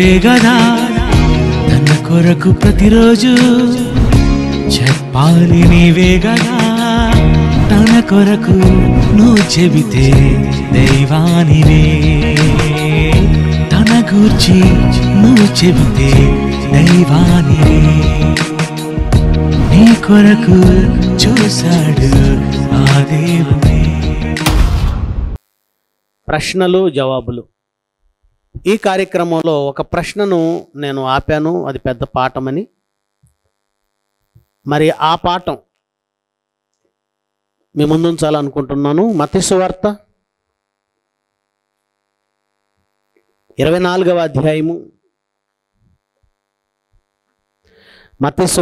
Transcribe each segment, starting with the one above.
మనిషే గదా తన కొరకు ప్రతిరోజు చెప్పాలి నీవే గదా తన కొరకు నువ్వు చెబితే దైవానివే తన గూర్చి నువ్వు చెబితే దైవానివే నీ కొరకు చూశాడు ఆ దేవుని ప్రశ్నలు జవాబులు ఈ కార్యక్రమంలో ఒక ప్రశ్నను నేను ఆపాను అది పెద్ద పాఠమని మరి ఆ పాఠం మీ ముందుంచాలనుకుంటున్నాను వార్త ఇరవై నాలుగవ అధ్యాయము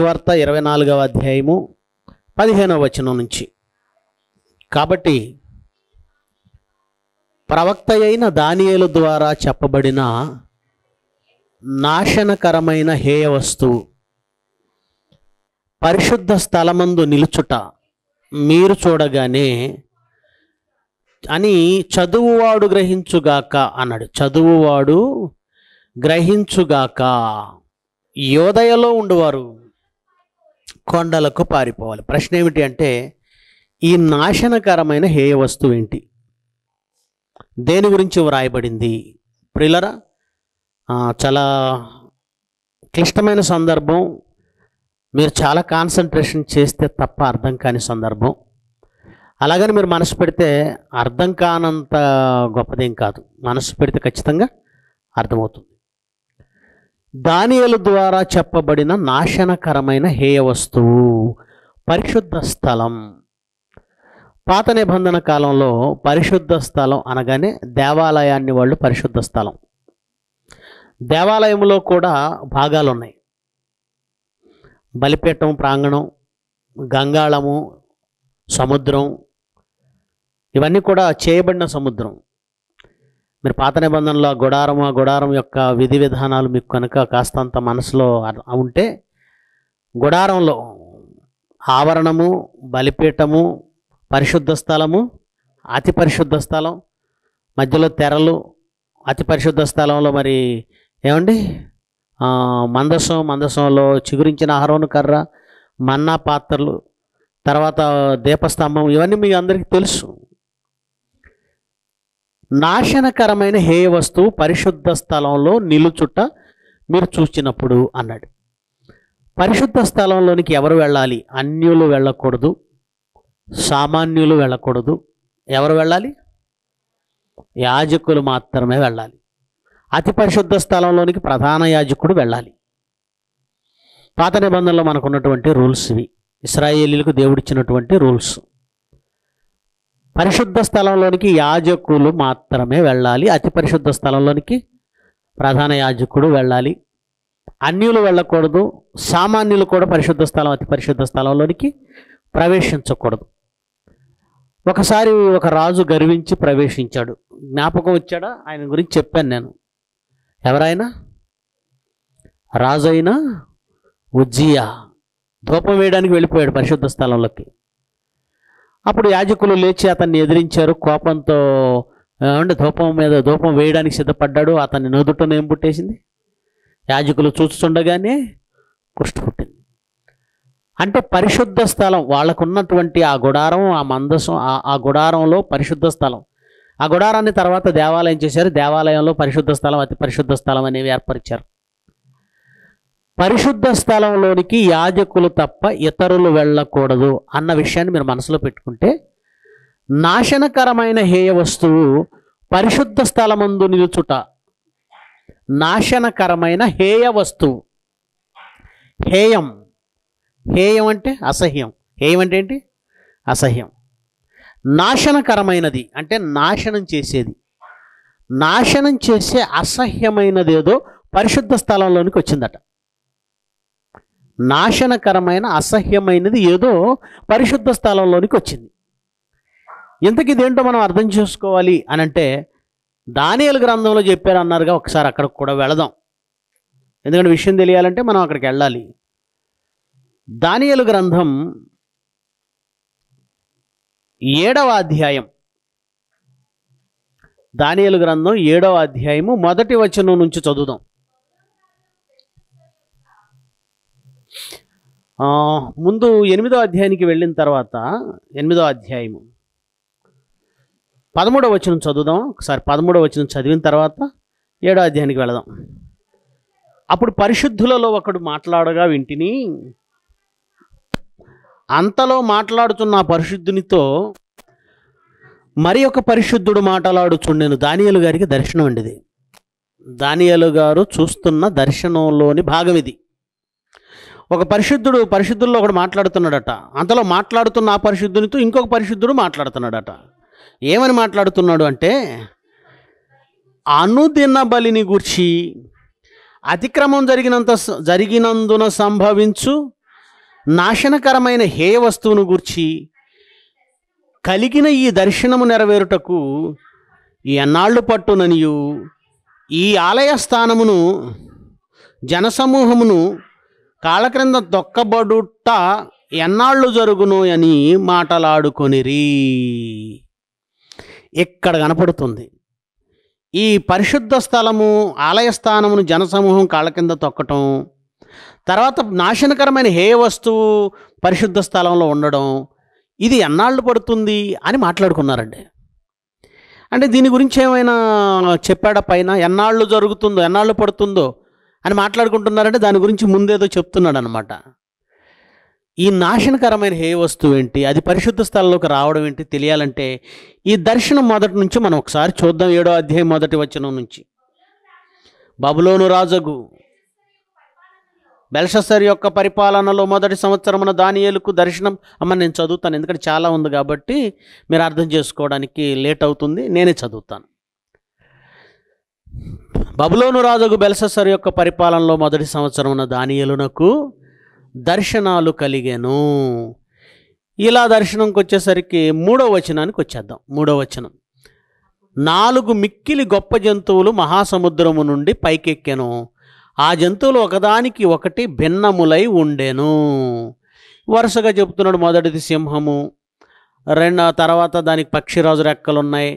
వార్త ఇరవై నాలుగవ అధ్యాయము పదిహేనవ వచనం నుంచి కాబట్టి ప్రవక్త అయిన దానియేలు ద్వారా చెప్పబడిన నాశనకరమైన హేయ వస్తువు పరిశుద్ధ స్థలమందు నిలుచుట మీరు చూడగానే అని చదువువాడు గ్రహించుగాక అన్నాడు చదువువాడు గ్రహించుగాక యోదయలో ఉండువారు కొండలకు పారిపోవాలి ప్రశ్న ఏమిటి అంటే ఈ నాశనకరమైన హేయ వస్తువు ఏంటి దేని గురించి వ్రాయబడింది ప్రిలరా చాలా క్లిష్టమైన సందర్భం మీరు చాలా కాన్సన్ట్రేషన్ చేస్తే తప్ప అర్థం కాని సందర్భం అలాగని మీరు మనసు పెడితే అర్థం కానంత గొప్పదేం కాదు మనసు పెడితే ఖచ్చితంగా అర్థమవుతుంది దానియల ద్వారా చెప్పబడిన నాశనకరమైన హేయ వస్తువు పరిశుద్ధ స్థలం పాత నిబంధన కాలంలో పరిశుద్ధ స్థలం అనగానే దేవాలయాన్ని వాళ్ళు పరిశుద్ధ స్థలం దేవాలయంలో కూడా భాగాలు ఉన్నాయి బలిపీఠం ప్రాంగణం గంగాళము సముద్రం ఇవన్నీ కూడా చేయబడిన సముద్రం మీరు పాత నిబంధనలో గుడారం ఆ గుడారం యొక్క విధి విధానాలు మీకు కనుక కాస్తంత మనసులో ఉంటే గుడారంలో ఆవరణము బలిపీఠము పరిశుద్ధ స్థలము అతి పరిశుద్ధ స్థలం మధ్యలో తెరలు అతి పరిశుద్ధ స్థలంలో మరి ఏమండి మందసం మందసంలో చిగురించిన ఆహరోను కర్ర మన్నా పాత్రలు తర్వాత దీపస్తంభం ఇవన్నీ మీ అందరికీ తెలుసు నాశనకరమైన హేయ వస్తువు పరిశుద్ధ స్థలంలో నిలుచుట మీరు చూసినప్పుడు అన్నాడు పరిశుద్ధ స్థలంలోనికి ఎవరు వెళ్ళాలి అన్యులు వెళ్ళకూడదు సామాన్యులు వెళ్ళకూడదు ఎవరు వెళ్ళాలి యాజకులు మాత్రమే వెళ్ళాలి అతి పరిశుద్ధ స్థలంలోనికి ప్రధాన యాజకుడు వెళ్ళాలి పాత నిబంధనలో మనకున్నటువంటి రూల్స్ ఇవి ఇస్రాయేలీలకు దేవుడిచ్చినటువంటి రూల్స్ పరిశుద్ధ స్థలంలోనికి యాజకులు మాత్రమే వెళ్ళాలి అతి పరిశుద్ధ స్థలంలోనికి ప్రధాన యాజకుడు వెళ్ళాలి అన్యులు వెళ్ళకూడదు సామాన్యులు కూడా పరిశుద్ధ స్థలం అతి పరిశుద్ధ స్థలంలోనికి ప్రవేశించకూడదు ఒకసారి ఒక రాజు గర్వించి ప్రవేశించాడు జ్ఞాపకం వచ్చాడా ఆయన గురించి చెప్పాను నేను ఎవరైనా రాజు అయినా ఉజ్జియా ధూపం వేయడానికి వెళ్ళిపోయాడు పరిశుద్ధ స్థలంలోకి అప్పుడు యాజకులు లేచి అతన్ని ఎదిరించారు కోపంతో ఏమంటే ధూపం మీద ధూపం వేయడానికి సిద్ధపడ్డాడు అతన్ని నదుటను ఏం పుట్టేసింది యాజకులు చూస్తుండగానే కుష్టి పుట్టింది అంటే పరిశుద్ధ స్థలం వాళ్ళకున్నటువంటి ఆ గుడారం ఆ మందసం ఆ గుడారంలో పరిశుద్ధ స్థలం ఆ గుడారాన్ని తర్వాత దేవాలయం చేశారు దేవాలయంలో పరిశుద్ధ స్థలం అతి పరిశుద్ధ స్థలం అనేవి ఏర్పరిచారు పరిశుద్ధ స్థలంలోనికి యాజకులు తప్ప ఇతరులు వెళ్ళకూడదు అన్న విషయాన్ని మీరు మనసులో పెట్టుకుంటే నాశనకరమైన హేయ వస్తువు పరిశుద్ధ స్థలమందు నిలుచుట నాశనకరమైన హేయ వస్తువు హేయం హేయం అంటే అసహ్యం హేయం అంటే ఏంటి అసహ్యం నాశనకరమైనది అంటే నాశనం చేసేది నాశనం చేసే అసహ్యమైనది ఏదో పరిశుద్ధ స్థలంలోనికి వచ్చిందట నాశనకరమైన అసహ్యమైనది ఏదో పరిశుద్ధ స్థలంలోనికి వచ్చింది ఇంతకు ఇదేంటో మనం అర్థం చేసుకోవాలి అని అంటే దానియలు గ్రంథంలో చెప్పారు అన్నారుగా ఒకసారి అక్కడికి కూడా వెళదాం ఎందుకంటే విషయం తెలియాలంటే మనం అక్కడికి వెళ్ళాలి దానియలు గ్రంథం ఏడవ అధ్యాయం దానియలు గ్రంథం ఏడవ అధ్యాయము మొదటి వచనం నుంచి చదువుదాం ముందు ఎనిమిదో అధ్యాయానికి వెళ్ళిన తర్వాత ఎనిమిదో అధ్యాయము పదమూడవ వచనం చదువుదాం ఒకసారి పదమూడవ వచనం చదివిన తర్వాత ఏడో అధ్యాయానికి వెళదాం అప్పుడు పరిశుద్ధులలో ఒకడు మాట్లాడగా వింటిని అంతలో మాట్లాడుతున్న పరిశుద్ధునితో మరి ఒక పరిశుద్ధుడు మాట్లాడుచుండెను దానియలు గారికి దర్శనం ఉండేది దానియలు గారు చూస్తున్న దర్శనంలోని భాగం ఇది ఒక పరిశుద్ధుడు పరిశుద్ధుల్లో ఒకడు మాట్లాడుతున్నాడట అంతలో మాట్లాడుతున్న ఆ పరిశుద్ధునితో ఇంకొక పరిశుద్ధుడు మాట్లాడుతున్నాడట ఏమని మాట్లాడుతున్నాడు అంటే అనుదిన బలిని గూర్చి అతిక్రమం జరిగినంత జరిగినందున సంభవించు నాశనకరమైన హేయ వస్తువును గూర్చి కలిగిన ఈ దర్శనము నెరవేరుటకు ఎన్నాళ్ళు పట్టుననియు ఈ ఆలయ స్థానమును జనసమూహమును కాలక్రింద దొక్కబడుట ఎన్నాళ్ళు జరుగును అని మాటలాడుకొనిరి ఇక్కడ కనపడుతుంది ఈ పరిశుద్ధ స్థలము ఆలయ స్థానమును జనసమూహం కాళ్ళ కింద తొక్కటం తర్వాత నాశనకరమైన హే వస్తువు పరిశుద్ధ స్థలంలో ఉండడం ఇది ఎన్నాళ్ళు పడుతుంది అని మాట్లాడుకున్నారండి అంటే దీని గురించి ఏమైనా చెప్పాడ పైన ఎన్నాళ్ళు జరుగుతుందో ఎన్నాళ్ళు పడుతుందో అని మాట్లాడుకుంటున్నారంటే దాని గురించి ముందేదో చెప్తున్నాడు అనమాట ఈ నాశనకరమైన హే వస్తువు ఏంటి అది పరిశుద్ధ స్థలంలోకి రావడం ఏంటి తెలియాలంటే ఈ దర్శనం మొదటి నుంచి మనం ఒకసారి చూద్దాం ఏడో అధ్యాయం మొదటి వచ్చిన నుంచి బబులోను రాజగు బెల్షసర్ యొక్క పరిపాలనలో మొదటి సంవత్సరమున దానియలకు దర్శనం అమ్మ నేను చదువుతాను ఎందుకంటే చాలా ఉంది కాబట్టి మీరు అర్థం చేసుకోవడానికి లేట్ అవుతుంది నేనే చదువుతాను బబులోను రాజుకు బెల్సస్సర్ యొక్క పరిపాలనలో మొదటి సంవత్సరమున దానియలునకు దర్శనాలు కలిగాను ఇలా దర్శనంకి వచ్చేసరికి మూడో వచనానికి వచ్చేద్దాం మూడో వచనం నాలుగు మిక్కిలి గొప్ప జంతువులు మహాసముద్రము నుండి పైకెక్కెను ఆ జంతువులు ఒకదానికి ఒకటి భిన్నములై ఉండెను వరుసగా చెబుతున్నాడు మొదటిది సింహము రెండవ తర్వాత దానికి పక్షిరాజు రెక్కలు ఉన్నాయి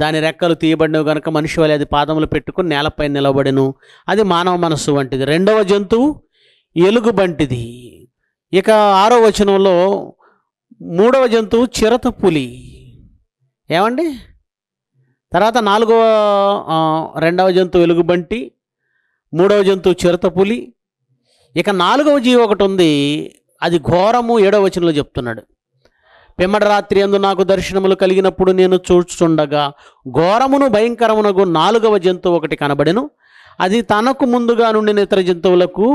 దాని రెక్కలు తీయబడినవి కనుక మనిషి వాళ్ళు అది పాదములు పెట్టుకుని నేలపై నిలబడెను అది మానవ మనస్సు వంటిది రెండవ జంతువు ఎలుగుబంటిది ఇక ఆరో వచనంలో మూడవ జంతువు చిరత పులి ఏమండి తర్వాత నాలుగవ రెండవ జంతువు ఎలుగుబంటి మూడవ జంతువు పులి ఇక నాలుగవ జీవి ఒకటి ఉంది అది ఘోరము ఏడవ వచనంలో చెప్తున్నాడు పిమ్మడ రాత్రి అందు నాకు దర్శనములు కలిగినప్పుడు నేను చూచుండగా ఘోరమును భయంకరమునకు నాలుగవ జంతువు ఒకటి కనబడెను అది తనకు ముందుగా నుండిన ఇతర జంతువులకు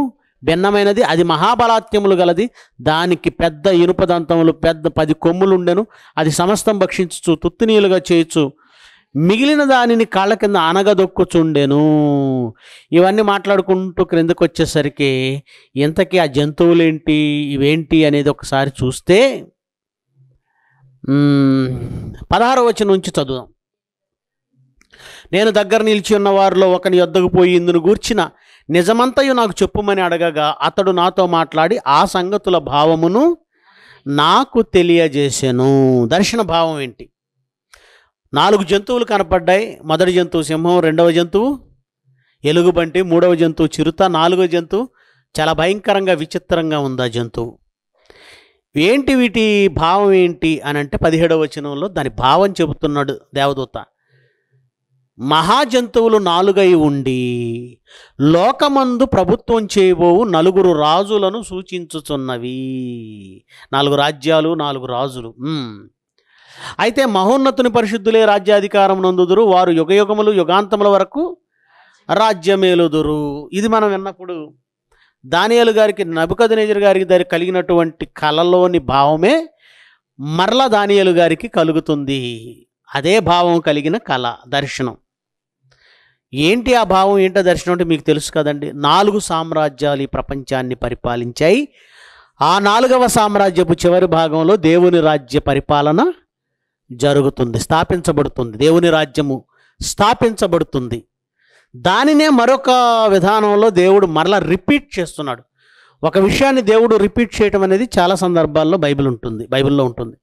భిన్నమైనది అది మహాబలాత్యములు గలది దానికి పెద్ద ఇనుపదంతములు పెద్ద పది కొమ్ములుండెను అది సమస్తం భక్షించు తుత్తినీయులుగా చేయొచ్చు మిగిలిన దానిని కాళ్ళ కింద అనగదొక్కుచుండెను ఇవన్నీ మాట్లాడుకుంటూ క్రిందకు వచ్చేసరికి ఇంతకీ ఆ జంతువులేంటి ఇవేంటి అనేది ఒకసారి చూస్తే పదహారు వచ్చిన నుంచి చదువుదాం నేను దగ్గర నిలిచి ఉన్న వారిలో ఒకని యొద్దకు పోయి ఇందును గూర్చిన నిజమంతయు నాకు చెప్పుమని అడగగా అతడు నాతో మాట్లాడి ఆ సంగతుల భావమును నాకు తెలియజేసాను దర్శన భావం ఏంటి నాలుగు జంతువులు కనపడ్డాయి మొదటి జంతువు సింహం రెండవ జంతువు ఎలుగుబంటి మూడవ జంతువు చిరుత నాలుగవ జంతువు చాలా భయంకరంగా విచిత్రంగా ఉంది ఆ జంతువు ఏంటి వీటి భావం ఏంటి అని అంటే పదిహేడవ వచనంలో దాని భావం చెబుతున్నాడు దేవదూత మహాజంతువులు నాలుగై ఉండి లోకమందు ప్రభుత్వం చేయబోవు నలుగురు రాజులను సూచించుచున్నవి నాలుగు రాజ్యాలు నాలుగు రాజులు అయితే మహోన్నతుని పరిశుద్ధులే రాజ్యాధికారం నందుదురు వారు యుగయుగములు యుగాంతముల వరకు రాజ్యమేలుదురు ఇది మనం విన్నప్పుడు దానియాలు గారికి నబుకదనేజర్ గారికి దారి కలిగినటువంటి కళలోని భావమే మరల దానియాలు గారికి కలుగుతుంది అదే భావం కలిగిన కళ దర్శనం ఏంటి ఆ భావం ఏంటో దర్శనం అంటే మీకు తెలుసు కదండి నాలుగు సామ్రాజ్యాలు ఈ ప్రపంచాన్ని పరిపాలించాయి ఆ నాలుగవ సామ్రాజ్యపు చివరి భాగంలో దేవుని రాజ్య పరిపాలన జరుగుతుంది స్థాపించబడుతుంది దేవుని రాజ్యము స్థాపించబడుతుంది దానినే మరొక విధానంలో దేవుడు మరలా రిపీట్ చేస్తున్నాడు ఒక విషయాన్ని దేవుడు రిపీట్ చేయటం అనేది చాలా సందర్భాల్లో బైబిల్ ఉంటుంది బైబిల్లో ఉంటుంది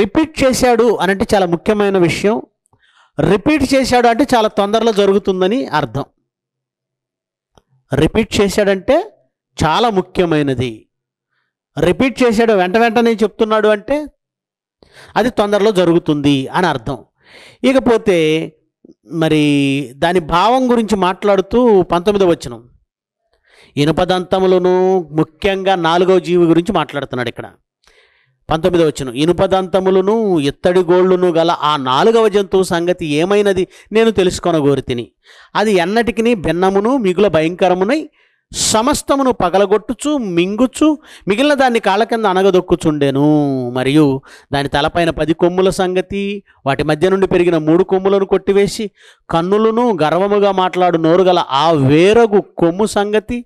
రిపీట్ చేశాడు అనంటే చాలా ముఖ్యమైన విషయం రిపీట్ చేశాడు అంటే చాలా తొందరలో జరుగుతుందని అర్థం రిపీట్ చేశాడంటే చాలా ముఖ్యమైనది రిపీట్ చేశాడు వెంట వెంటనే చెప్తున్నాడు అంటే అది తొందరలో జరుగుతుంది అని అర్థం ఇకపోతే మరి దాని భావం గురించి మాట్లాడుతూ పంతొమ్మిదవ వచ్చినం ఇనుపదంతములను ముఖ్యంగా నాలుగవ జీవి గురించి మాట్లాడుతున్నాడు ఇక్కడ పంతొమ్మిదవ వచ్చిన ఇనుపదంతములను ఇత్తడి గోళ్లును గల ఆ నాలుగవ జంతువు సంగతి ఏమైనది నేను తెలుసుకొనగోరితిని అది ఎన్నటికి భిన్నమును మిగుల భయంకరమునై సమస్తమును పగలగొట్టుచు మింగుచు మిగిలిన దాన్ని కాళ్ళ కింద అనగదొక్కుచుండెను మరియు దాని తలపైన పది కొమ్ముల సంగతి వాటి మధ్య నుండి పెరిగిన మూడు కొమ్ములను కొట్టివేసి కన్నులను గర్వముగా మాట్లాడు నోరుగల ఆ వేరగు కొమ్ము సంగతి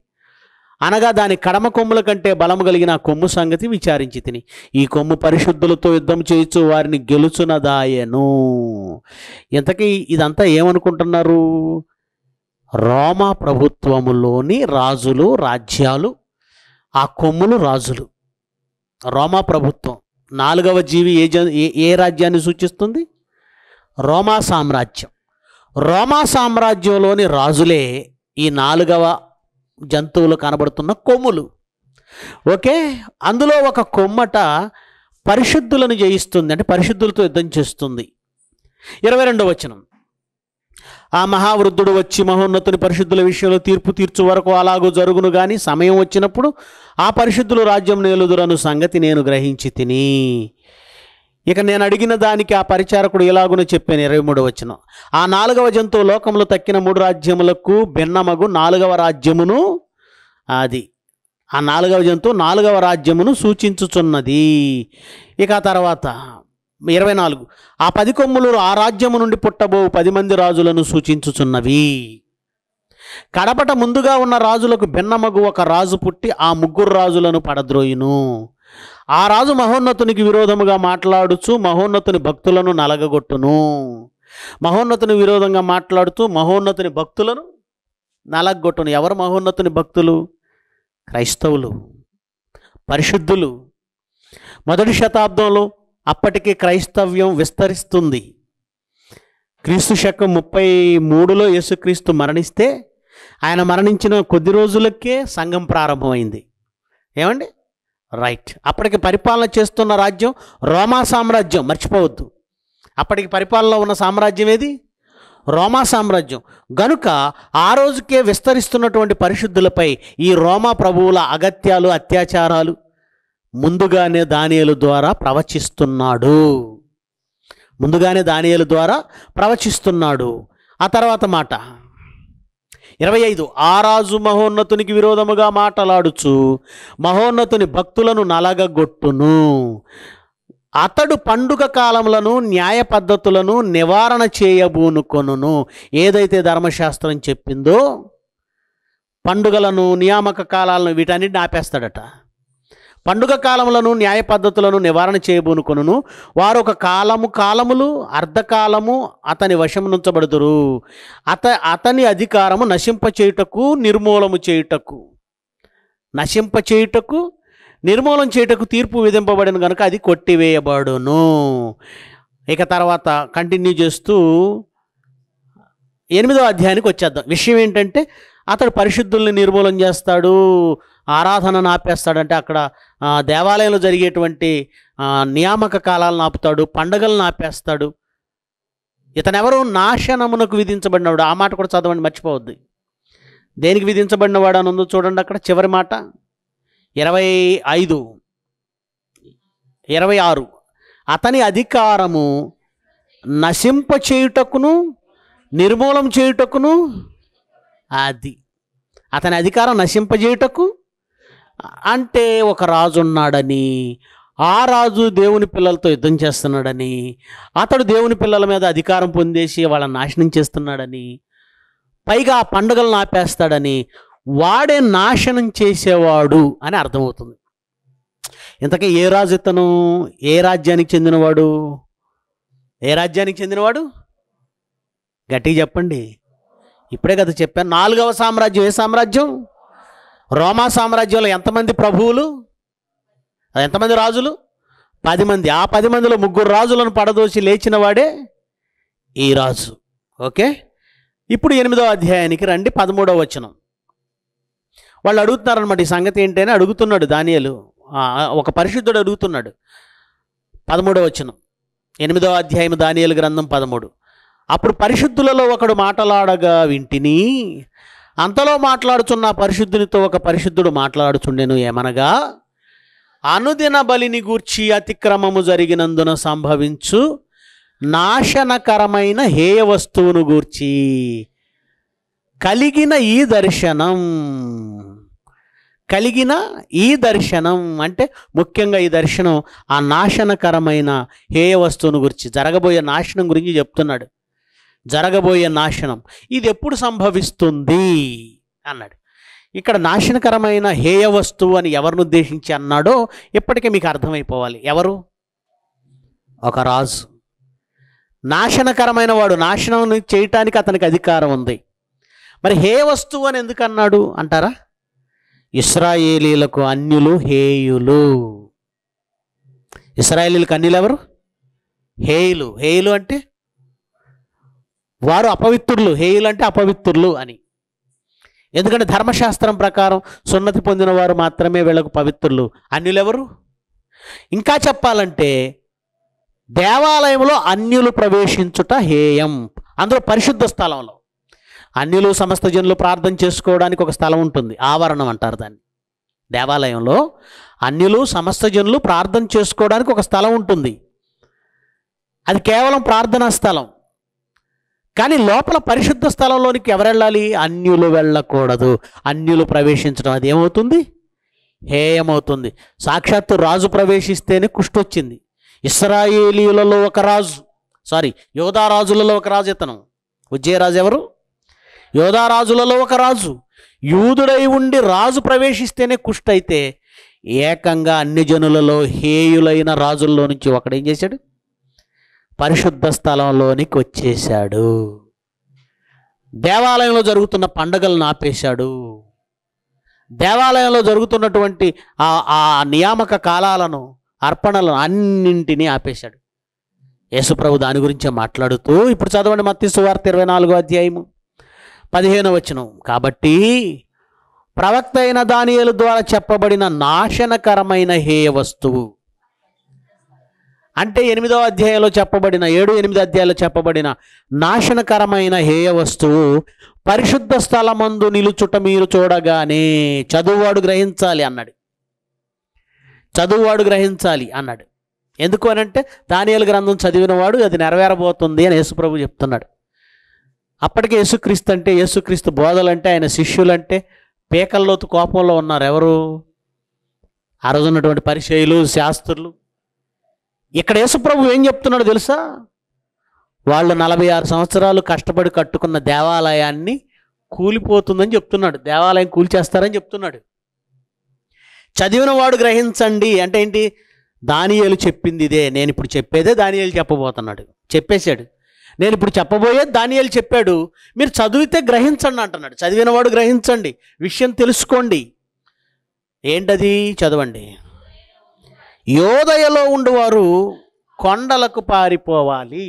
అనగా దాని కడమ కొమ్ముల కంటే బలము కలిగిన కొమ్ము సంగతి విచారించి తిని ఈ కొమ్ము పరిశుద్ధులతో యుద్ధం చేయొచ్చు వారిని గెలుచునదాయను ఇంతకీ ఇదంతా ఏమనుకుంటున్నారు రోమా ప్రభుత్వములోని రాజులు రాజ్యాలు ఆ కొమ్ములు రాజులు రోమా ప్రభుత్వం నాలుగవ జీవి ఏ ఏ రాజ్యాన్ని సూచిస్తుంది రోమా సామ్రాజ్యం రోమా సామ్రాజ్యంలోని రాజులే ఈ నాలుగవ జంతువులు కనబడుతున్న కొమ్ములు ఓకే అందులో ఒక కొమ్మట పరిశుద్ధులను జయిస్తుంది అంటే పరిశుద్ధులతో యుద్ధం చేస్తుంది ఇరవై రెండవ వచనం ఆ మహావృద్ధుడు వచ్చి మహోన్నతుని పరిశుద్ధుల విషయంలో తీర్పు తీర్చు వరకు అలాగూ జరుగును గాని సమయం వచ్చినప్పుడు ఆ పరిశుద్ధులు రాజ్యం నేలుదురను సంగతి నేను గ్రహించి తిని ఇక నేను అడిగిన దానికి ఆ పరిచారకుడు ఇలాగున చెప్పాను ఇరవై మూడు వచ్చిన ఆ నాలుగవ జంతువు లోకంలో తక్కిన మూడు రాజ్యములకు భిన్నమగు నాలుగవ రాజ్యమును అది ఆ నాలుగవ జంతువు నాలుగవ రాజ్యమును సూచించుచున్నది ఇక తర్వాత ఇరవై నాలుగు ఆ పది కొమ్ములు ఆ రాజ్యము నుండి పుట్టబో పది మంది రాజులను సూచించుచున్నవి కడపట ముందుగా ఉన్న రాజులకు భిన్నమగు ఒక రాజు పుట్టి ఆ ముగ్గురు రాజులను పడద్రోయును ఆ రాజు మహోన్నతునికి విరోధముగా మాట్లాడుచు మహోన్నతుని భక్తులను నలగగొట్టును మహోన్నతుని విరోధంగా మాట్లాడుతూ మహోన్నతుని భక్తులను నలగొట్టును ఎవరు మహోన్నతుని భక్తులు క్రైస్తవులు పరిశుద్ధులు మొదటి శతాబ్దంలో అప్పటికి క్రైస్తవ్యం విస్తరిస్తుంది క్రీస్తు శకం ముప్పై మూడులో యేసుక్రీస్తు మరణిస్తే ఆయన మరణించిన కొద్ది రోజులకే సంఘం ప్రారంభమైంది ఏమండి రైట్ అప్పటికి పరిపాలన చేస్తున్న రాజ్యం రోమా సామ్రాజ్యం మర్చిపోవద్దు అప్పటికి పరిపాలనలో ఉన్న సామ్రాజ్యం ఏది రోమా సామ్రాజ్యం గనుక ఆ రోజుకే విస్తరిస్తున్నటువంటి పరిశుద్ధులపై ఈ రోమా ప్రభువుల అగత్యాలు అత్యాచారాలు ముందుగానే దానియలు ద్వారా ప్రవచిస్తున్నాడు ముందుగానే దానియలు ద్వారా ప్రవచిస్తున్నాడు ఆ తర్వాత మాట ఇరవై ఐదు ఆ రాజు మహోన్నతునికి విరోధముగా మాటలాడుచు మహోన్నతుని భక్తులను నలగగొట్టును అతడు పండుగ కాలములను న్యాయ పద్ధతులను నివారణ చేయబూనుకొను ఏదైతే ధర్మశాస్త్రం చెప్పిందో పండుగలను నియామక కాలాలను వీటన్నిటిని ఆపేస్తాడట పండుగ కాలములను న్యాయ పద్ధతులను నివారణ చేయబూనుకొను వారు ఒక కాలము కాలములు అర్ధకాలము అతని వశమునుంచబడుదురు అత అతని అధికారము నశింప చేయుటకు నిర్మూలము చేయుటకు నశింప చేయుటకు నిర్మూలన చేయుటకు తీర్పు విధింపబడిన కనుక అది కొట్టివేయబడును ఇక తర్వాత కంటిన్యూ చేస్తూ ఎనిమిదో అధ్యాయానికి వచ్చేద్దాం విషయం ఏంటంటే అతడు పరిశుద్ధుల్ని నిర్మూలన చేస్తాడు ఆరాధనను ఆపేస్తాడంటే అక్కడ దేవాలయంలో జరిగేటువంటి నియామక కాలాలను ఆపుతాడు పండగలను ఆపేస్తాడు ఇతనెవరు నాశనమునకు విధించబడినవాడు ఆ మాట కూడా చదవండి మర్చిపోవద్దు దేనికి విధించబడినవాడు అని ఉందో చూడండి అక్కడ చివరి మాట ఇరవై ఐదు ఇరవై ఆరు అతని అధికారము నశింప చేయుటకును నిర్మూలం చేయుటకును అది అతని అధికారం నశింపజేయుటకు అంటే ఒక రాజు ఉన్నాడని ఆ రాజు దేవుని పిల్లలతో యుద్ధం చేస్తున్నాడని అతడు దేవుని పిల్లల మీద అధికారం పొందేసి వాళ్ళని నాశనం చేస్తున్నాడని పైగా ఆ పండుగలను ఆపేస్తాడని వాడే నాశనం చేసేవాడు అని అర్థమవుతుంది ఇంతకీ ఏ రాజు ఇతను ఏ రాజ్యానికి చెందినవాడు ఏ రాజ్యానికి చెందినవాడు గట్టిగా చెప్పండి ఇప్పుడే కదా చెప్పాను నాలుగవ సామ్రాజ్యం ఏ సామ్రాజ్యం రోమా సామ్రాజ్యంలో ఎంతమంది ప్రభువులు ఎంతమంది రాజులు పది మంది ఆ పది మందిలో ముగ్గురు రాజులను పడదోసి లేచిన వాడే ఈ రాజు ఓకే ఇప్పుడు ఎనిమిదో అధ్యాయానికి రండి పదమూడవ వచనం వాళ్ళు అడుగుతున్నారనమాట ఈ సంగతి ఏంటని అడుగుతున్నాడు దానియలు ఒక పరిశుద్ధుడు అడుగుతున్నాడు పదమూడవ వచనం ఎనిమిదవ అధ్యాయం దానియలు గ్రంథం పదమూడు అప్పుడు పరిశుద్ధులలో ఒకడు మాటలాడగా వింటిని అంతలో మాట్లాడుచున్న పరిశుద్ధునితో ఒక పరిశుద్ధుడు మాట్లాడుచుండెను ఏమనగా అనుదిన బలిని గూర్చి అతిక్రమము జరిగినందున సంభవించు నాశనకరమైన హేయ వస్తువును గూర్చి కలిగిన ఈ దర్శనం కలిగిన ఈ దర్శనం అంటే ముఖ్యంగా ఈ దర్శనం ఆ నాశనకరమైన హేయ వస్తువును గురించి జరగబోయే నాశనం గురించి చెప్తున్నాడు జరగబోయే నాశనం ఇది ఎప్పుడు సంభవిస్తుంది అన్నాడు ఇక్కడ నాశనకరమైన హేయ వస్తువు అని ఎవరిని ఉద్దేశించి అన్నాడో ఇప్పటికే మీకు అర్థమైపోవాలి ఎవరు ఒక రాజు నాశనకరమైన వాడు నాశనం చేయటానికి అతనికి అధికారం ఉంది మరి హే వస్తువు అని ఎందుకు అన్నాడు అంటారా ఇస్రాయేలీలకు అన్యులు హేయులు ఇస్రాయేలీలకు అన్యులు ఎవరు హేయులు హేయులు అంటే వారు అపవిత్రులు హేయులు అంటే అపవిత్రులు అని ఎందుకంటే ధర్మశాస్త్రం ప్రకారం సున్నతి పొందిన వారు మాత్రమే వీళ్ళకు పవిత్రులు అన్యులెవరు ఇంకా చెప్పాలంటే దేవాలయంలో అన్యులు ప్రవేశించుట హేయం అందులో పరిశుద్ధ స్థలంలో అన్యులు సమస్త జనులు ప్రార్థన చేసుకోవడానికి ఒక స్థలం ఉంటుంది ఆవరణం అంటారు దాన్ని దేవాలయంలో అన్యులు సమస్త జనులు ప్రార్థన చేసుకోవడానికి ఒక స్థలం ఉంటుంది అది కేవలం ప్రార్థనా స్థలం కానీ లోపల పరిశుద్ధ స్థలంలోనికి ఎవరు వెళ్ళాలి అన్యులు వెళ్ళకూడదు అన్యులు ప్రవేశించడం అది ఏమవుతుంది హేయమవుతుంది సాక్షాత్తు రాజు ప్రవేశిస్తేనే వచ్చింది ఇస్రాయేలీలలో ఒక రాజు సారీ యోధారాజులలో ఒక రాజు ఇతను ఉజ్జయరాజు ఎవరు యోధారాజులలో ఒక రాజు యూదుడై ఉండి రాజు ప్రవేశిస్తేనే కుష్టి అయితే ఏకంగా అన్ని జనులలో హేయులైన రాజుల్లో నుంచి ఒకడేం చేశాడు పరిశుద్ధ స్థలంలోనికి వచ్చేశాడు దేవాలయంలో జరుగుతున్న పండగలను ఆపేశాడు దేవాలయంలో జరుగుతున్నటువంటి ఆ నియామక కాలాలను అర్పణలను అన్నింటినీ ఆపేశాడు యేసుప్రభు దాని గురించే మాట్లాడుతూ ఇప్పుడు చదవండి మత్తి సువార్త ఇరవై నాలుగో అధ్యాయము పదిహేను వచనం కాబట్టి ప్రవక్త అయిన దానియలు ద్వారా చెప్పబడిన నాశనకరమైన హేయ వస్తువు అంటే ఎనిమిదో అధ్యాయంలో చెప్పబడిన ఏడు ఎనిమిది అధ్యాయంలో చెప్పబడిన నాశనకరమైన హేయ వస్తువు పరిశుద్ధ స్థలమందు నిలుచుట మీరు చూడగానే చదువువాడు గ్రహించాలి అన్నాడు చదువువాడు గ్రహించాలి అన్నాడు ఎందుకు అని అంటే దానియాల గ్రంథం చదివినవాడు అది నెరవేరబోతుంది అని యేసుప్రభు చెప్తున్నాడు అప్పటికే యేసుక్రీస్తు అంటే యేసుక్రీస్తు బోధలంటే ఆయన శిష్యులంటే పేకల్లోతు కోపంలో ఉన్నారు ఎవరు ఆ రోజు ఉన్నటువంటి పరిచయులు శాస్త్రులు ఇక్కడ యేసుప్రభు ఏం చెప్తున్నాడు తెలుసా వాళ్ళు నలభై ఆరు సంవత్సరాలు కష్టపడి కట్టుకున్న దేవాలయాన్ని కూలిపోతుందని చెప్తున్నాడు దేవాలయం కూల్చేస్తారని చెప్తున్నాడు చదివిన వాడు గ్రహించండి అంటే ఏంటి దానియలు చెప్పింది ఇదే నేను ఇప్పుడు చెప్పేదే దానియలు చెప్పబోతున్నాడు చెప్పేశాడు నేను ఇప్పుడు చెప్పబోయే దానియలు చెప్పాడు మీరు చదివితే గ్రహించండి అంటున్నాడు చదివినవాడు గ్రహించండి విషయం తెలుసుకోండి ఏంటది చదవండి యోదయలో ఉండువారు కొండలకు పారిపోవాలి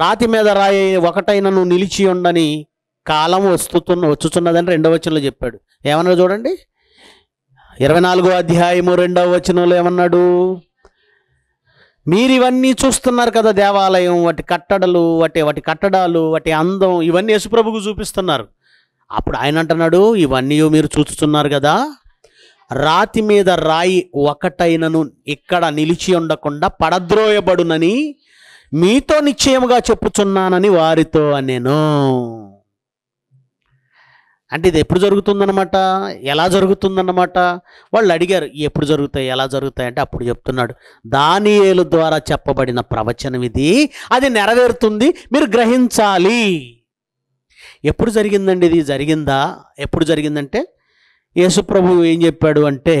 రాతి మీద రాయి ఒకటైనను నిలిచి ఉండని కాలం వస్తున్న వచ్చుతున్నదని రెండవ వచనంలో చెప్పాడు ఏమన్నాడు చూడండి ఇరవై నాలుగో అధ్యాయము రెండవ వచనంలో ఏమన్నాడు మీరు ఇవన్నీ చూస్తున్నారు కదా దేవాలయం వాటి కట్టడలు వాటి వాటి కట్టడాలు వాటి అందం ఇవన్నీ యశుప్రభుకు చూపిస్తున్నారు అప్పుడు ఆయన అంటున్నాడు ఇవన్నీ మీరు చూస్తున్నారు కదా రాతి మీద రాయి ఒకటైనను ఇక్కడ నిలిచి ఉండకుండా పడద్రోయబడునని మీతో నిశ్చయముగా చెప్పుచున్నానని వారితో నేను అంటే ఇది ఎప్పుడు జరుగుతుందన్నమాట ఎలా జరుగుతుందన్నమాట వాళ్ళు అడిగారు ఎప్పుడు జరుగుతాయి ఎలా జరుగుతాయి అంటే అప్పుడు చెప్తున్నాడు దానియేలు ద్వారా చెప్పబడిన ప్రవచనం ఇది అది నెరవేరుతుంది మీరు గ్రహించాలి ఎప్పుడు జరిగిందండి ఇది జరిగిందా ఎప్పుడు జరిగిందంటే యేసుప్రభు ఏం చెప్పాడు అంటే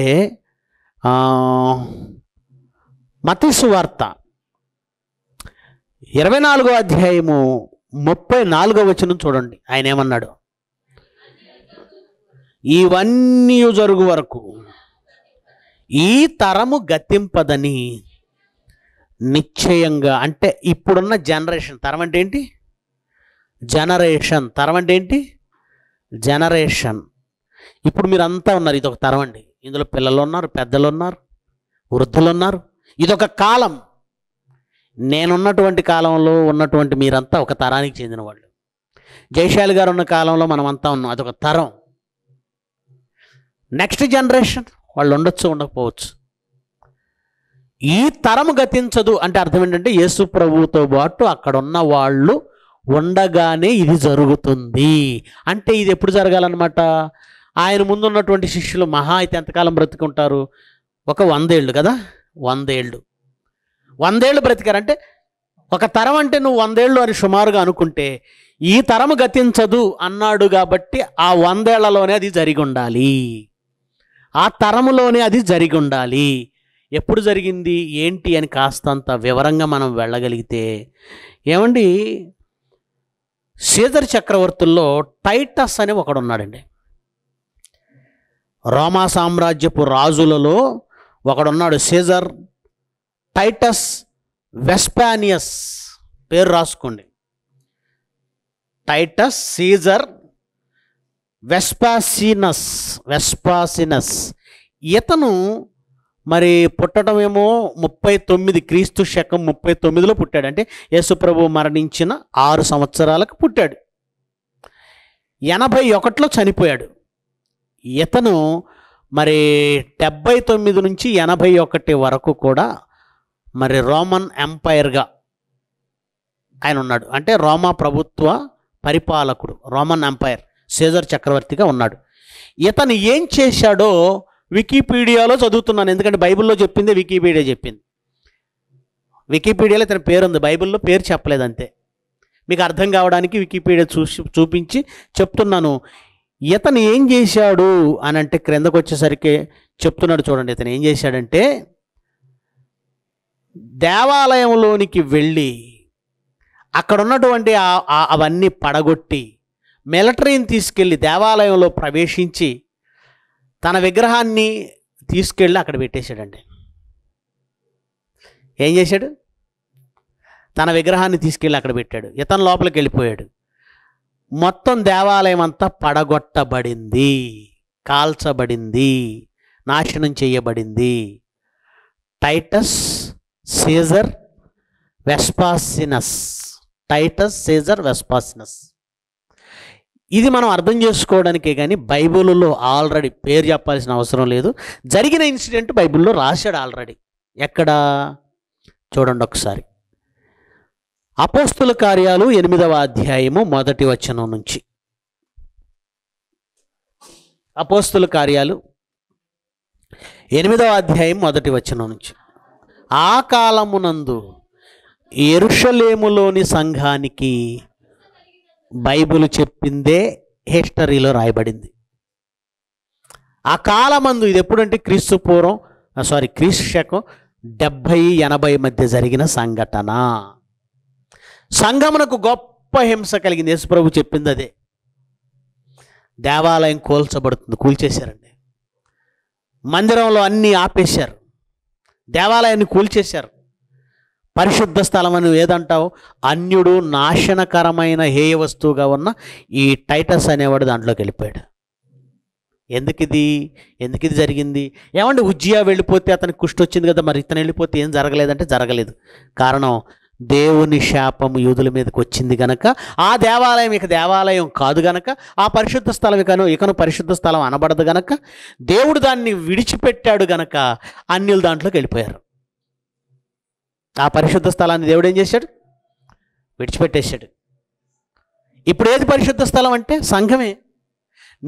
వార్త ఇరవై నాలుగో అధ్యాయము ముప్పై నాలుగో వచనం చూడండి ఆయన ఏమన్నాడు ఇవన్నీ జరుగు వరకు ఈ తరము గతింపదని నిశ్చయంగా అంటే ఇప్పుడున్న జనరేషన్ తరం అంటే ఏంటి జనరేషన్ తరం అంటే ఏంటి జనరేషన్ ఇప్పుడు మీరు అంతా ఉన్నారు ఇదొక తరం అండి ఇందులో పిల్లలు ఉన్నారు పెద్దలు ఉన్నారు వృద్ధులు ఉన్నారు ఇదొక కాలం నేనున్నటువంటి కాలంలో ఉన్నటువంటి మీరంతా ఒక తరానికి చెందిన వాళ్ళు జైశాలి గారు ఉన్న కాలంలో మనం అంతా ఉన్నాం అదొక తరం నెక్స్ట్ జనరేషన్ వాళ్ళు ఉండొచ్చు ఉండకపోవచ్చు ఈ తరం గతించదు అంటే అర్థం ఏంటంటే యేసు ప్రభువుతో పాటు అక్కడ ఉన్న వాళ్ళు ఉండగానే ఇది జరుగుతుంది అంటే ఇది ఎప్పుడు జరగాలన్నమాట ఆయన ముందున్నటువంటి శిష్యులు మహా అయితే ఎంతకాలం బ్రతుకుంటారు ఒక వందేళ్ళు కదా వందేళ్ళు వందేళ్ళు బ్రతికారంటే ఒక తరం అంటే నువ్వు వందేళ్ళు అని సుమారుగా అనుకుంటే ఈ తరం గతించదు అన్నాడు కాబట్టి ఆ వందేళ్లలోనే అది జరిగి ఉండాలి ఆ తరములోనే అది జరిగి ఉండాలి ఎప్పుడు జరిగింది ఏంటి అని కాస్తంత వివరంగా మనం వెళ్ళగలిగితే ఏమండి శ్రీధర్ చక్రవర్తుల్లో టైటస్ అని ఒకడున్నాడండి రోమా సామ్రాజ్యపు రాజులలో ఒకడున్నాడు సీజర్ టైటస్ వెస్పానియస్ పేరు రాసుకోండి టైటస్ సీజర్ వెస్పాసినస్ వెస్పాసినస్ ఇతను మరి పుట్టడం ఏమో ముప్పై తొమ్మిది క్రీస్తు శకం ముప్పై తొమ్మిదిలో పుట్టాడు అంటే యేసుప్రభు మరణించిన ఆరు సంవత్సరాలకు పుట్టాడు ఎనభై ఒకటిలో చనిపోయాడు ఇతను మరి డెబ్బై తొమ్మిది నుంచి ఎనభై ఒకటి వరకు కూడా మరి రోమన్ ఎంపైర్గా ఆయన ఉన్నాడు అంటే రోమా ప్రభుత్వ పరిపాలకుడు రోమన్ ఎంపైర్ సేజర్ చక్రవర్తిగా ఉన్నాడు ఇతను ఏం చేశాడో వికీపీడియాలో చదువుతున్నాను ఎందుకంటే బైబిల్లో చెప్పింది వికీపీడియా చెప్పింది వికీపీడియాలో ఇతని పేరుంది బైబిల్లో పేరు చెప్పలేదు అంతే మీకు అర్థం కావడానికి వికీపీడియా చూసి చూపించి చెప్తున్నాను ఇతను ఏం చేశాడు అని అంటే క్రిందకు వచ్చేసరికి చెప్తున్నాడు చూడండి ఇతను ఏం చేశాడంటే దేవాలయంలోనికి వెళ్ళి అక్కడ ఉన్నటువంటి అవన్నీ పడగొట్టి మిలటరీని తీసుకెళ్ళి దేవాలయంలో ప్రవేశించి తన విగ్రహాన్ని తీసుకెళ్ళి అక్కడ పెట్టేశాడండి ఏం చేశాడు తన విగ్రహాన్ని తీసుకెళ్ళి అక్కడ పెట్టాడు ఇతను లోపలికి వెళ్ళిపోయాడు మొత్తం దేవాలయం అంతా పడగొట్టబడింది కాల్చబడింది నాశనం చేయబడింది Titus Caesar Vespasianus Titus Caesar Vespasianus ఇది మనం అర్థం చేసుకోవడానికే కానీ బైబిల్లో ఆల్రెడీ పేరు చెప్పాల్సిన అవసరం లేదు జరిగిన ఇన్సిడెంట్ బైబిల్లో రాశాడు ఆల్రెడీ ఎక్కడ చూడండి ఒకసారి అపోస్తుల కార్యాలు ఎనిమిదవ అధ్యాయము మొదటి వచనం నుంచి అపోస్తుల కార్యాలు ఎనిమిదవ అధ్యాయం మొదటి వచనం నుంచి ఆ కాలమునందు ఎరుషలేములోని సంఘానికి బైబిల్ చెప్పిందే హిస్టరీలో రాయబడింది ఆ కాలమందు ఇది ఎప్పుడంటే క్రీస్తు పూర్వం సారీ క్రీస్తు శకం డెబ్భై ఎనభై మధ్య జరిగిన సంఘటన సంఘమునకు గొప్ప హింస కలిగింది యేసుప్రభు చెప్పింది అదే దేవాలయం కూల్చబడుతుంది కూల్చేశారండి మందిరంలో అన్నీ ఆపేశారు దేవాలయాన్ని కూల్చేశారు పరిశుద్ధ స్థలం అని ఏదంటావు అన్యుడు నాశనకరమైన హేయ వస్తువుగా ఉన్న ఈ టైటస్ అనేవాడు దాంట్లోకి వెళ్ళిపోయాడు ఎందుకు ఇది ఎందుకు ఇది జరిగింది ఏమంటే ఉజ్జియా వెళ్ళిపోతే అతనికి కుష్టి వచ్చింది కదా మరి ఇతను వెళ్ళిపోతే ఏం జరగలేదంటే జరగలేదు కారణం దేవుని శాపం యూదుల మీదకి వచ్చింది గనక ఆ దేవాలయం ఇక దేవాలయం కాదు గనక ఆ పరిశుద్ధ స్థలం ఇకను ఇకను పరిశుద్ధ స్థలం అనబడదు గనక దేవుడు దాన్ని విడిచిపెట్టాడు గనక అన్యులు దాంట్లోకి వెళ్ళిపోయారు ఆ పరిశుద్ధ స్థలాన్ని దేవుడు ఏం చేశాడు విడిచిపెట్టేశాడు ఇప్పుడు ఏది పరిశుద్ధ స్థలం అంటే సంఘమే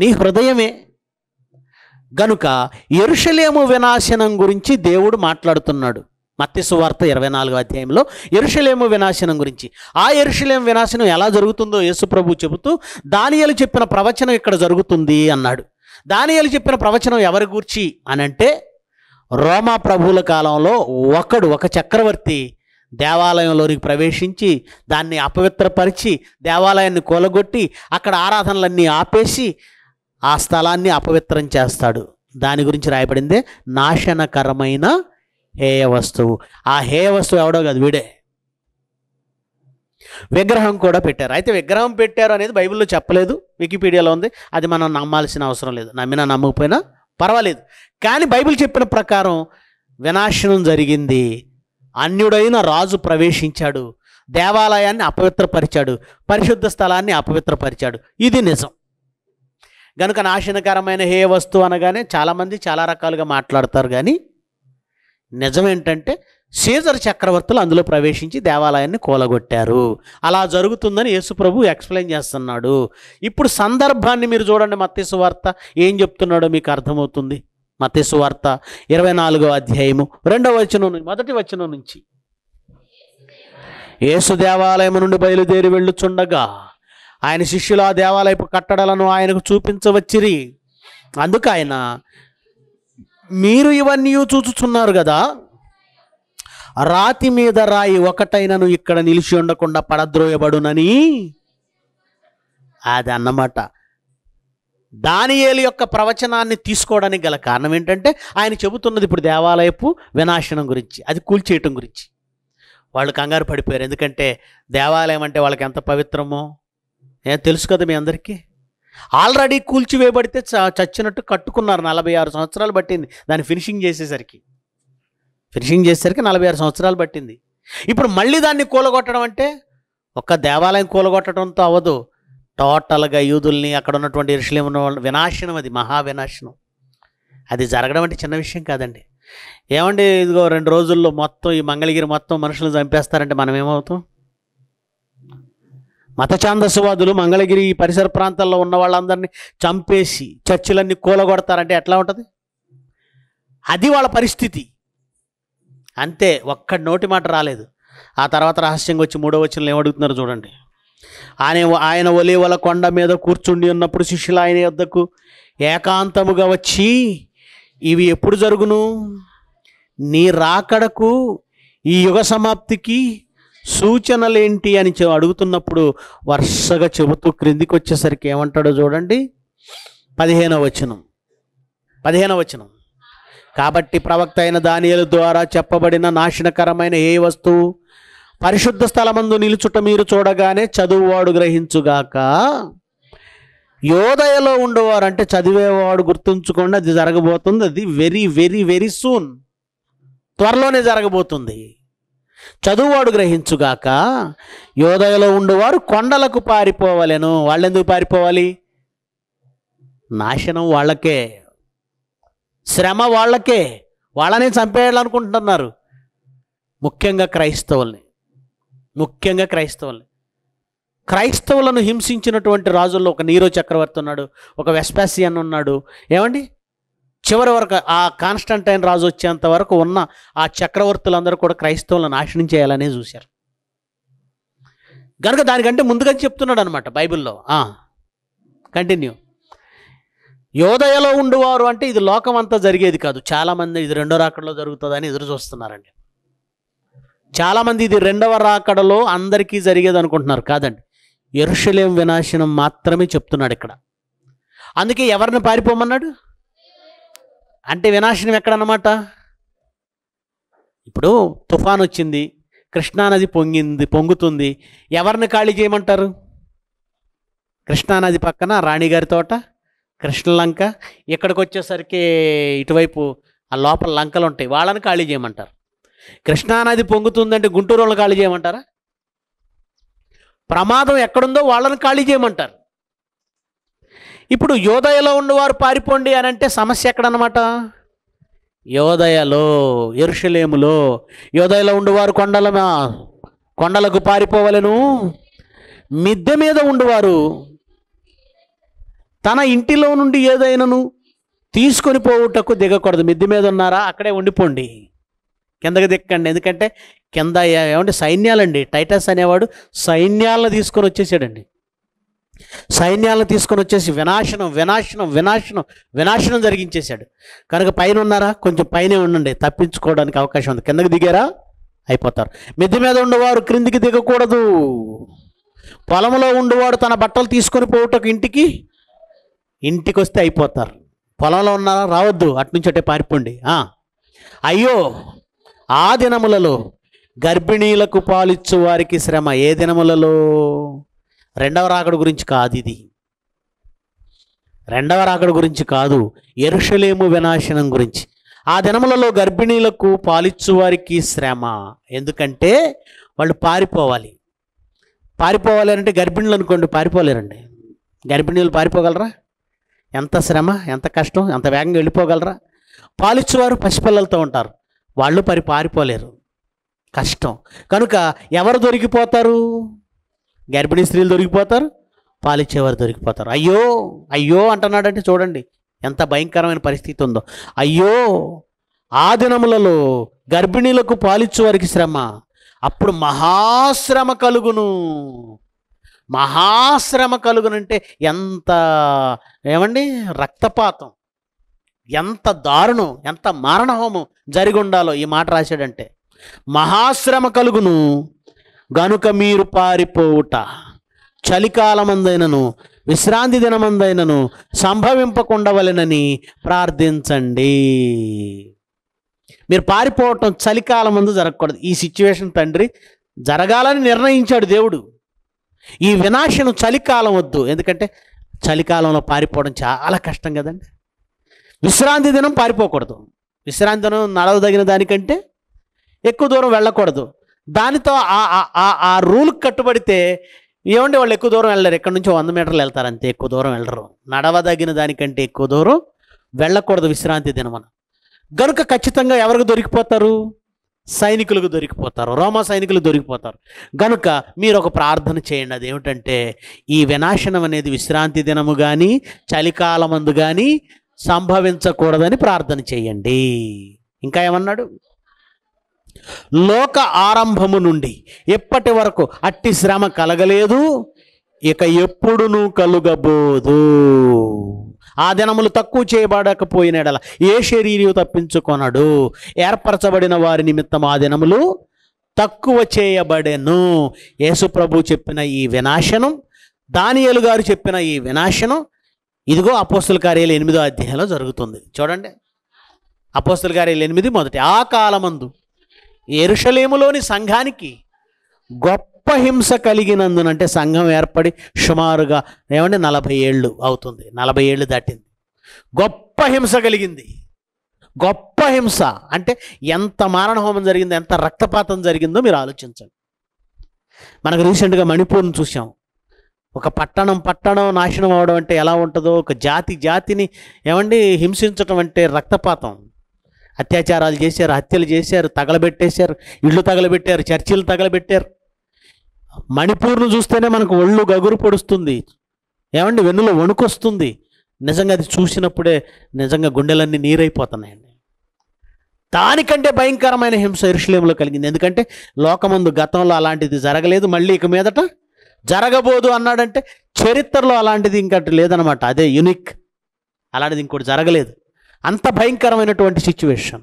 నీ హృదయమే గనుక ఎరుషలేము వినాశనం గురించి దేవుడు మాట్లాడుతున్నాడు వార్త ఇరవై నాలుగో అధ్యాయంలో ఎరుషలేము వినాశనం గురించి ఆ ఎరుషలేం వినాశనం ఎలా జరుగుతుందో యేసుప్రభు చెబుతూ దానియలు చెప్పిన ప్రవచనం ఇక్కడ జరుగుతుంది అన్నాడు దానియలు చెప్పిన ప్రవచనం ఎవరి గూర్చి అంటే రోమా ప్రభువుల కాలంలో ఒకడు ఒక చక్రవర్తి దేవాలయంలోనికి ప్రవేశించి దాన్ని అపవిత్రపరిచి దేవాలయాన్ని కూలగొట్టి అక్కడ ఆరాధనలన్నీ ఆపేసి ఆ స్థలాన్ని అపవిత్రం చేస్తాడు దాని గురించి రాయబడిందే నాశనకరమైన హేయ వస్తువు ఆ హేయ వస్తువు ఎవడో కాదు వీడే విగ్రహం కూడా పెట్టారు అయితే విగ్రహం పెట్టారు అనేది బైబిల్లో చెప్పలేదు వికీపీడియాలో ఉంది అది మనం నమ్మాల్సిన అవసరం లేదు నమ్మినా నమ్మకపోయినా పర్వాలేదు కానీ బైబిల్ చెప్పిన ప్రకారం వినాశనం జరిగింది అన్యుడైన రాజు ప్రవేశించాడు దేవాలయాన్ని అపవిత్రపరిచాడు పరిశుద్ధ స్థలాన్ని అపవిత్రపరిచాడు ఇది నిజం గనుక నాశనకరమైన హే వస్తువు అనగానే చాలామంది చాలా రకాలుగా మాట్లాడతారు కానీ నిజమేంటంటే సీజర్ చక్రవర్తులు అందులో ప్రవేశించి దేవాలయాన్ని కూలగొట్టారు అలా జరుగుతుందని యేసుప్రభు ఎక్స్ప్లెయిన్ చేస్తున్నాడు ఇప్పుడు సందర్భాన్ని మీరు చూడండి మత్స్సు వార్త ఏం చెప్తున్నాడో మీకు అర్థమవుతుంది మత్స్సు వార్త ఇరవై నాలుగో అధ్యాయము రెండవ వచనం మొదటి వచనం నుంచి యేసు దేవాలయం నుండి బయలుదేరి వెళ్ళుచుండగా ఆయన శిష్యులు ఆ దేవాలయపు కట్టడాలను ఆయనకు చూపించవచ్చిరి అందుకు ఆయన మీరు ఇవన్నీ చూచుచున్నారు కదా రాతి మీద రాయి ఒకటైనను ఇక్కడ నిలిచి ఉండకుండా పడద్రోయబడునని అది అన్నమాట దానియేలు యొక్క ప్రవచనాన్ని తీసుకోవడానికి గల కారణం ఏంటంటే ఆయన చెబుతున్నది ఇప్పుడు దేవాలయపు వినాశనం గురించి అది కూల్చేయటం గురించి వాళ్ళు కంగారు పడిపోయారు ఎందుకంటే దేవాలయం అంటే వాళ్ళకి ఎంత పవిత్రమో ఏ తెలుసు కదా మీ అందరికీ ఆల్రెడీ కూల్చివేయబడితే చచ్చినట్టు కట్టుకున్నారు నలభై ఆరు సంవత్సరాలు పట్టింది దాన్ని ఫినిషింగ్ చేసేసరికి ఫినిషింగ్ చేసేసరికి నలభై ఆరు సంవత్సరాలు పట్టింది ఇప్పుడు మళ్ళీ దాన్ని కూలగొట్టడం అంటే ఒక్క దేవాలయం కూలగొట్టడంతో అవ్వదు టోటల్గా యూదుల్ని అక్కడ ఉన్నటువంటి ఇరుషులేమున్న వాళ్ళు వినాశనం అది మహావినాశనం అది జరగడం అంటే చిన్న విషయం కాదండి ఏమండి ఇదిగో రెండు రోజుల్లో మొత్తం ఈ మంగళగిరి మొత్తం మనుషులు చంపేస్తారంటే మనం ఏమవుతాం మత ఛాందస్వాదులు మంగళగిరి పరిసర ప్రాంతాల్లో ఉన్న వాళ్ళందరినీ చంపేసి చర్చిలన్నీ కూలగొడతారంటే ఎట్లా ఉంటుంది అది వాళ్ళ పరిస్థితి అంతే ఒక్క నోటి మాట రాలేదు ఆ తర్వాత రహస్యంగా వచ్చి మూడో వచ్చిన ఏమడుగుతున్నారు చూడండి ఆయన ఆయన ఒలివల కొండ మీద కూర్చుండి ఉన్నప్పుడు శిష్యులు ఆయన వద్దకు ఏకాంతముగా వచ్చి ఇవి ఎప్పుడు జరుగును నీ రాకడకు ఈ యుగ సమాప్తికి సూచనలేంటి అని అడుగుతున్నప్పుడు వరుసగా చెబుతూ క్రిందికి వచ్చేసరికి ఏమంటాడో చూడండి పదిహేనవ వచనం పదిహేనవ వచనం కాబట్టి ప్రవక్త అయిన దానియల ద్వారా చెప్పబడిన నాశనకరమైన ఏ వస్తువు పరిశుద్ధ స్థలమందు నిలుచుట మీరు చూడగానే చదువువాడు గ్రహించుగాక యోదయలో ఉండేవారు అంటే చదివేవాడు గుర్తుంచుకోండి అది జరగబోతుంది అది వెరీ వెరీ వెరీ సూన్ త్వరలోనే జరగబోతుంది చదువువాడు గ్రహించుగాక యోదయలో ఉండేవారు కొండలకు పారిపోవలేను వాళ్ళెందుకు పారిపోవాలి నాశనం వాళ్ళకే శ్రమ వాళ్ళకే వాళ్ళని చంపేయాలనుకుంటున్నారు ముఖ్యంగా క్రైస్తవుల్ని ముఖ్యంగా క్రైస్తవుల్ని క్రైస్తవులను హింసించినటువంటి రాజుల్లో ఒక నీరో చక్రవర్తి ఉన్నాడు ఒక వెస్పాసియన్ ఉన్నాడు ఏమండి చివరి వరకు ఆ కాన్స్టంటైన్ రాజు వచ్చేంత వరకు ఉన్న ఆ చక్రవర్తులందరూ కూడా క్రైస్తవులను నాశనం చేయాలనే చూశారు కనుక దానికంటే ముందుగా చెప్తున్నాడు అనమాట బైబిల్లో కంటిన్యూ యోదయలో ఉండేవారు అంటే ఇది లోకం అంతా జరిగేది కాదు చాలామంది ఇది రెండో రాకడలో జరుగుతుందని ఎదురు చూస్తున్నారండి చాలామంది ఇది రెండవ రాకడలో అందరికీ జరిగేది అనుకుంటున్నారు కాదండి ఎరుషలేం వినాశనం మాత్రమే చెప్తున్నాడు ఇక్కడ అందుకే ఎవరిని పారిపోమన్నాడు అంటే వినాశనం ఎక్కడన్నమాట ఇప్పుడు తుఫాన్ వచ్చింది కృష్ణానది పొంగింది పొంగుతుంది ఎవరిని ఖాళీ చేయమంటారు కృష్ణానది పక్కన రాణిగారి తోట కృష్ణలంక ఇక్కడికి వచ్చేసరికి ఇటువైపు ఆ లోపల లంకలు ఉంటాయి వాళ్ళని ఖాళీ చేయమంటారు కృష్ణానది పొంగుతుందంటే గుంటూరు వాళ్ళని ఖాళీ చేయమంటారా ప్రమాదం ఎక్కడుందో వాళ్ళని ఖాళీ చేయమంటారు ఇప్పుడు యోదయలో ఉన్నవారు పారిపోండి అని అంటే సమస్య ఎక్కడనమాట యోదయలో ఎరుషలేములో యోదయలో ఉండేవారు కొండల కొండలకు పారిపోవలను మిద్దె మీద ఉండేవారు తన ఇంటిలో నుండి ఏదైనాను తీసుకొని పోవుటకు దిగకూడదు మిద్దె మీద ఉన్నారా అక్కడే ఉండిపోండి కిందకి దిక్కండి ఎందుకంటే కింద ఏమంటే సైన్యాలండి టైటస్ అనేవాడు సైన్యాలను తీసుకొని వచ్చేసాడండి సైన్యాలను తీసుకొని వచ్చేసి వినాశనం వినాశనం వినాశనం వినాశనం జరిగించేశాడు కనుక పైన ఉన్నారా కొంచెం పైనే ఉండండి తప్పించుకోవడానికి అవకాశం ఉంది కిందకి దిగారా అయిపోతారు మిద్దె మీద ఉండేవారు క్రిందికి దిగకూడదు పొలంలో ఉండేవాడు తన బట్టలు తీసుకొని పోవటకు ఇంటికి ఇంటికి వస్తే అయిపోతారు పొలంలో ఉన్నారా రావద్దు అటునుంచి అటే పారిపోండి అయ్యో ఆ దినములలో గర్భిణీలకు పాలిచ్చు వారికి శ్రమ ఏ దినములలో రెండవ రాకడ గురించి కాదు ఇది రెండవ రాకడ గురించి కాదు ఎరుషలేము వినాశనం గురించి ఆ దినములలో గర్భిణీలకు పాలిచ్చువారికి శ్రమ ఎందుకంటే వాళ్ళు పారిపోవాలి పారిపోవాలి అంటే గర్భిణులు అనుకోండి పారిపోలేరండి గర్భిణీలు పారిపోగలరా ఎంత శ్రమ ఎంత కష్టం ఎంత వేగంగా వెళ్ళిపోగలరా పాలిచ్చేవారు పసిపిల్లలతో ఉంటారు వాళ్ళు పరి పారిపోలేరు కష్టం కనుక ఎవరు దొరికిపోతారు గర్భిణీ స్త్రీలు దొరికిపోతారు పాలిచ్చేవారు దొరికిపోతారు అయ్యో అయ్యో అంటున్నాడంటే చూడండి ఎంత భయంకరమైన పరిస్థితి ఉందో అయ్యో ఆ దినములలో గర్భిణీలకు పాలిచ్చు వారికి శ్రమ అప్పుడు మహాశ్రమ కలుగును మహాశ్రమ కలుగునంటే ఎంత ఏమండి రక్తపాతం ఎంత దారుణం ఎంత మరణహోమం జరిగి ఉండాలో ఈ మాట రాశాడంటే మహాశ్రమ కలుగును గనుక మీరు పారిపోవుట చలికాలమందైనను విశ్రాంతి దినమందైనను సంభవింపకుండవలెనని ప్రార్థించండి మీరు పారిపోవటం చలికాలం ముందు జరగకూడదు ఈ సిచ్యువేషన్ తండ్రి జరగాలని నిర్ణయించాడు దేవుడు ఈ వినాశనం చలికాలం వద్దు ఎందుకంటే చలికాలంలో పారిపోవడం చాలా కష్టం కదండి విశ్రాంతి దినం పారిపోకూడదు విశ్రాంతి దినం నడవదగిన దానికంటే ఎక్కువ దూరం వెళ్ళకూడదు దానితో ఆ రూల్కి కట్టుబడితే ఏమండి వాళ్ళు ఎక్కువ దూరం వెళ్ళరు ఇక్కడ నుంచి వంద మీటర్లు వెళ్తారు అంతే ఎక్కువ దూరం వెళ్ళరు నడవదగిన దానికంటే ఎక్కువ దూరం వెళ్ళకూడదు విశ్రాంతి దినమన గనుక ఖచ్చితంగా ఎవరికి దొరికిపోతారు సైనికులకు దొరికిపోతారు రోమా సైనికులు దొరికిపోతారు గనుక మీరు ఒక ప్రార్థన చేయండి అది ఏమిటంటే ఈ వినాశనం అనేది విశ్రాంతి దినము కానీ చలికాలమందు కానీ సంభవించకూడదని ప్రార్థన చేయండి ఇంకా ఏమన్నాడు లోక ఆరంభము నుండి ఎప్పటి వరకు అట్టి శ్రమ కలగలేదు ఇక ఎప్పుడును కలుగబోదు ఆ దినములు తక్కువ చేయబడకపోయినడల ఏ శరీరం తప్పించుకొనడు ఏర్పరచబడిన వారి నిమిత్తం ఆ దినములు తక్కువ చేయబడెను యేసుప్రభు చెప్పిన ఈ వినాశనం దానియలు గారు చెప్పిన ఈ వినాశనం ఇదిగో అపోస్తుల కార్యాలు ఎనిమిదో అధ్యాయంలో జరుగుతుంది చూడండి అపోస్తుల కార్యాలు ఎనిమిది మొదటి ఆ కాలమందు ఎరుషలేములోని సంఘానికి గొప్ప హింస కలిగినందున అంటే సంఘం ఏర్పడి సుమారుగా ఏమంటే నలభై ఏళ్ళు అవుతుంది నలభై ఏళ్ళు దాటింది గొప్ప హింస కలిగింది గొప్ప హింస అంటే ఎంత మారణ హోమం జరిగిందో ఎంత రక్తపాతం జరిగిందో మీరు ఆలోచించండి మనకు రీసెంట్గా మణిపూర్ని చూసాం ఒక పట్టణం పట్టణం నాశనం అవడం అంటే ఎలా ఉంటుందో ఒక జాతి జాతిని ఏమండి హింసించడం అంటే రక్తపాతం అత్యాచారాలు చేశారు హత్యలు చేశారు తగలబెట్టేశారు ఇళ్ళు తగలబెట్టారు చర్చిలు తగలబెట్టారు మణిపూర్ను చూస్తేనే మనకు ఒళ్ళు గగురు పొడుస్తుంది ఏమండి వెన్నులో వణుకొస్తుంది నిజంగా అది చూసినప్పుడే నిజంగా గుండెలన్నీ నీరైపోతున్నాయండి దానికంటే భయంకరమైన హింస ఇరుషులేములో కలిగింది ఎందుకంటే లోకమందు గతంలో అలాంటిది జరగలేదు మళ్ళీ ఇక మీదట జరగబోదు అన్నాడంటే చరిత్రలో అలాంటిది ఇంకటి లేదనమాట అదే యునిక్ అలాంటిది ఇంకోటి జరగలేదు అంత భయంకరమైనటువంటి సిచ్యువేషన్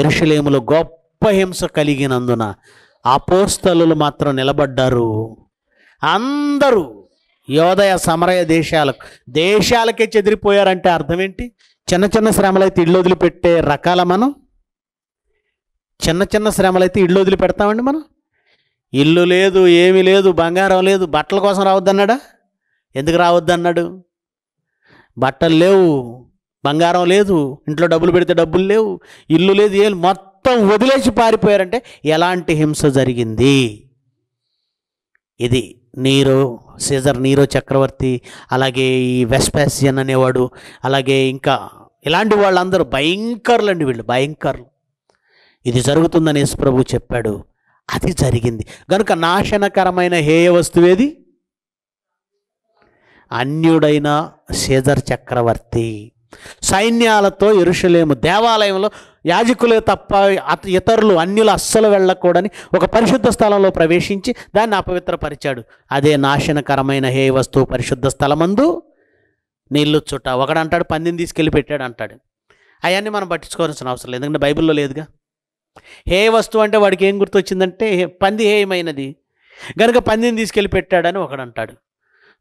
ఎరుషలేములో గొప్ప హింస కలిగినందున ఆ పోస్తలు మాత్రం నిలబడ్డారు అందరూ యోదయ సమరయ దేశాలకు దేశాలకే చెదిరిపోయారంటే అర్థం ఏంటి చిన్న చిన్న శ్రమలైతే ఇళ్ళు వదిలిపెట్టే రకాల మనం చిన్న చిన్న శ్రమలైతే ఇళ్ళు వదిలిపెడతామండి మనం ఇల్లు లేదు ఏమీ లేదు బంగారం లేదు బట్టల కోసం రావద్దన్నాడా ఎందుకు రావద్దన్నాడు బట్టలు లేవు బంగారం లేదు ఇంట్లో డబ్బులు పెడితే డబ్బులు లేవు ఇల్లు లేదు ఏం మొత్తం వదిలేసి పారిపోయారంటే ఎలాంటి హింస జరిగింది ఇది నీరో సీజర్ నీరో చక్రవర్తి అలాగే ఈ వెస్పాసియన్ అనేవాడు అలాగే ఇంకా ఇలాంటి వాళ్ళందరూ భయంకరులు అండి వీళ్ళు భయంకరులు ఇది జరుగుతుందని యేసుప్రభు చెప్పాడు అది జరిగింది కనుక నాశనకరమైన హేయ వస్తువేది అన్యుడైన సీజర్ చక్రవర్తి సైన్యాలతో ఎరుషలేము దేవాలయంలో యాజకులే తప్ప ఇతరులు అన్యులు అస్సలు వెళ్ళకూడని ఒక పరిశుద్ధ స్థలంలో ప్రవేశించి దాన్ని అపవిత్రపరిచాడు అదే నాశనకరమైన హే వస్తువు పరిశుద్ధ స్థలమందు చుట్ట ఒకడంటాడు పందిని తీసుకెళ్ళి పెట్టాడు అంటాడు అవన్నీ మనం పట్టించుకోవాల్సిన అవసరం లేదు ఎందుకంటే బైబిల్లో లేదుగా హే వస్తువు అంటే వాడికి ఏం గుర్తొచ్చిందంటే పంది హేయమైనది కనుక పందిని తీసుకెళ్ళి పెట్టాడని ఒకడంటాడు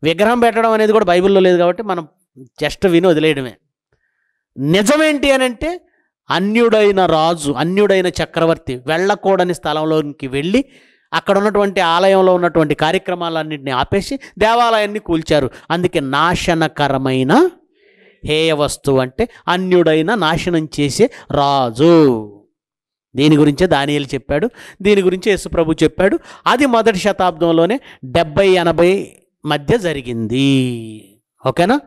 విగ్రహం పెట్టడం అనేది కూడా బైబిల్లో లేదు కాబట్టి మనం జస్ట్ విని వదిలేయడమే నిజమేంటి అని అంటే అన్యుడైన రాజు అన్యుడైన చక్రవర్తి వెళ్ళకూడని స్థలంలోనికి వెళ్ళి అక్కడ ఉన్నటువంటి ఆలయంలో ఉన్నటువంటి కార్యక్రమాలన్నింటినీ ఆపేసి దేవాలయాన్ని కూల్చారు అందుకే నాశనకరమైన హేయ వస్తువు అంటే అన్యుడైన నాశనం చేసే రాజు దీని గురించే దానియలు చెప్పాడు దీని గురించే యేసుప్రభు చెప్పాడు అది మొదటి శతాబ్దంలోనే డెబ్బై ఎనభై మధ్య జరిగింది ఓకేనా